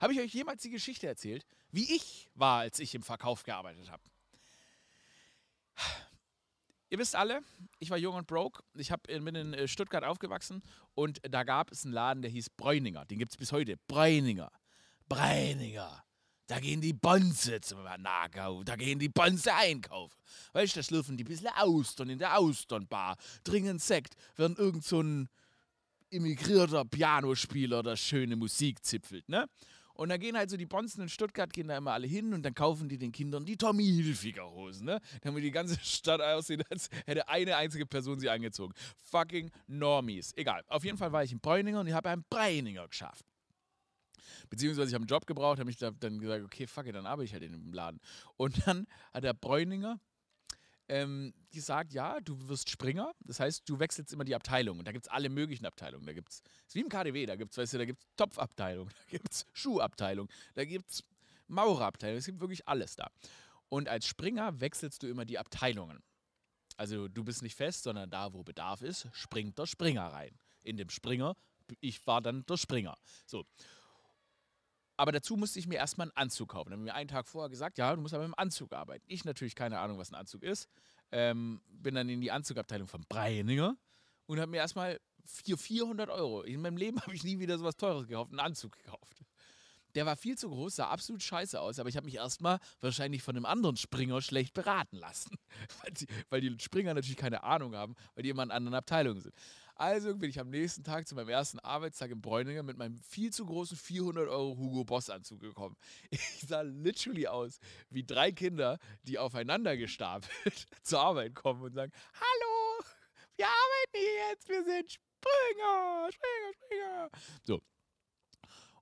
Habe ich euch jemals die Geschichte erzählt, wie ich war, als ich im Verkauf gearbeitet habe? Ihr wisst alle, ich war jung und broke. Ich hab, äh, bin in äh, Stuttgart aufgewachsen und da gab es einen Laden, der hieß Bräuninger. Den gibt es bis heute. Bräuninger. Bräuninger. Da gehen die Bonze zum Nagau, da gehen die Bonze einkaufen. Weißt du, da schlürfen die ein bisschen Austern in der Austernbar, trinken Sekt, während irgend so ein immigrierter Pianospieler da schöne Musik zipfelt, ne? Und dann gehen halt so die Bonzen in Stuttgart, gehen da immer alle hin und dann kaufen die den Kindern die Tommy Hilfiger Hosen, ne? Damit die ganze Stadt aussieht, als hätte eine einzige Person sie angezogen. Fucking Normies. Egal. Auf jeden Fall war ich in Bräuninger und ich habe einen Bräuninger geschafft. Beziehungsweise ich habe einen Job gebraucht, habe mich dann gesagt, okay, fuck it, dann arbeite ich halt in dem Laden. Und dann hat der Bräuninger ähm, die sagt, ja, du wirst Springer, das heißt, du wechselst immer die Abteilung. Und da gibt es alle möglichen Abteilungen. Da gibt es, ist wie im KDW, da gibt es, weißt du, da gibt es Topfabteilung, da gibt es Schuhabteilung, da gibt es Maurerabteilung, es gibt wirklich alles da. Und als Springer wechselst du immer die Abteilungen. Also du bist nicht fest, sondern da, wo Bedarf ist, springt der Springer rein. In dem Springer, ich war dann der Springer. So. Aber dazu musste ich mir erstmal einen Anzug kaufen. Dann haben mir einen Tag vorher gesagt, ja, du musst aber mit dem Anzug arbeiten. Ich natürlich keine Ahnung, was ein Anzug ist. Ähm, bin dann in die Anzugabteilung von Breininger und habe mir erstmal 400 Euro. In meinem Leben habe ich nie wieder so was Teures gekauft, einen Anzug gekauft. Der war viel zu groß, sah absolut scheiße aus, aber ich habe mich erstmal wahrscheinlich von einem anderen Springer schlecht beraten lassen. Weil die, weil die Springer natürlich keine Ahnung haben, weil die immer in anderen Abteilungen sind. Also bin ich am nächsten Tag zu meinem ersten Arbeitstag in Bräuninger mit meinem viel zu großen 400 Euro Hugo Boss Anzug gekommen. Ich sah literally aus wie drei Kinder, die aufeinander gestapelt zur Arbeit kommen und sagen, hallo, wir arbeiten hier jetzt, wir sind Springer, Springer, Springer. So,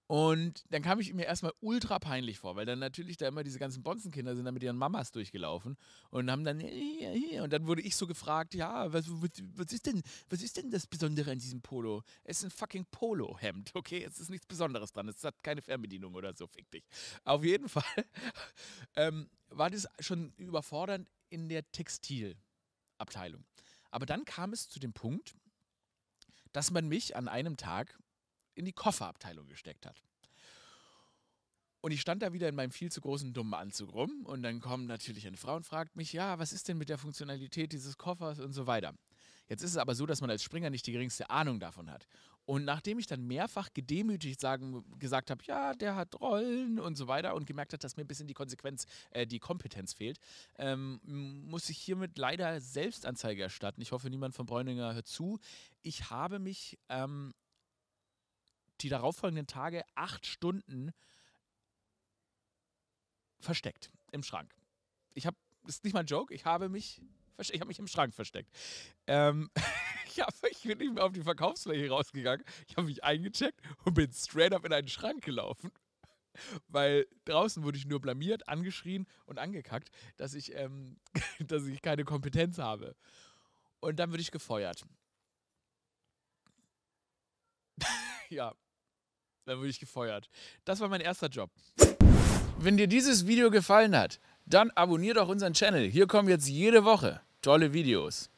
und dann kam ich mir erstmal ultra peinlich vor, weil dann natürlich da immer diese ganzen Bonzenkinder sind da mit ihren Mamas durchgelaufen und haben dann hier, hier. Und dann wurde ich so gefragt, ja, was, was, ist denn, was ist denn das Besondere an diesem Polo? Es ist ein fucking Polo-Hemd, okay? Es ist nichts Besonderes dran. Es hat keine Fernbedienung oder so, fick dich. Auf jeden Fall ähm, war das schon überfordernd in der Textilabteilung. Aber dann kam es zu dem Punkt, dass man mich an einem Tag in die Kofferabteilung gesteckt hat. Und ich stand da wieder in meinem viel zu großen dummen Anzug rum und dann kommt natürlich eine Frau und fragt mich, ja, was ist denn mit der Funktionalität dieses Koffers und so weiter. Jetzt ist es aber so, dass man als Springer nicht die geringste Ahnung davon hat. Und nachdem ich dann mehrfach gedemütigt sagen, gesagt habe, ja, der hat Rollen und so weiter und gemerkt hat, dass mir ein bisschen die Konsequenz, äh, die Kompetenz fehlt, ähm, muss ich hiermit leider Selbstanzeige erstatten. Ich hoffe, niemand von Bräuninger hört zu. Ich habe mich ähm, die darauffolgenden Tage acht Stunden versteckt im Schrank. Ich habe, das ist nicht mein Joke, ich habe mich, ich habe mich im Schrank versteckt. Ähm, ich, hab, ich bin nicht mehr auf die Verkaufsfläche rausgegangen, ich habe mich eingecheckt und bin straight up in einen Schrank gelaufen. Weil draußen wurde ich nur blamiert, angeschrien und angekackt, dass ich, ähm, dass ich keine Kompetenz habe. Und dann wurde ich gefeuert. ja, dann würde ich gefeuert. Das war mein erster Job. Wenn dir dieses Video gefallen hat, dann abonnier doch unseren Channel. Hier kommen jetzt jede Woche tolle Videos.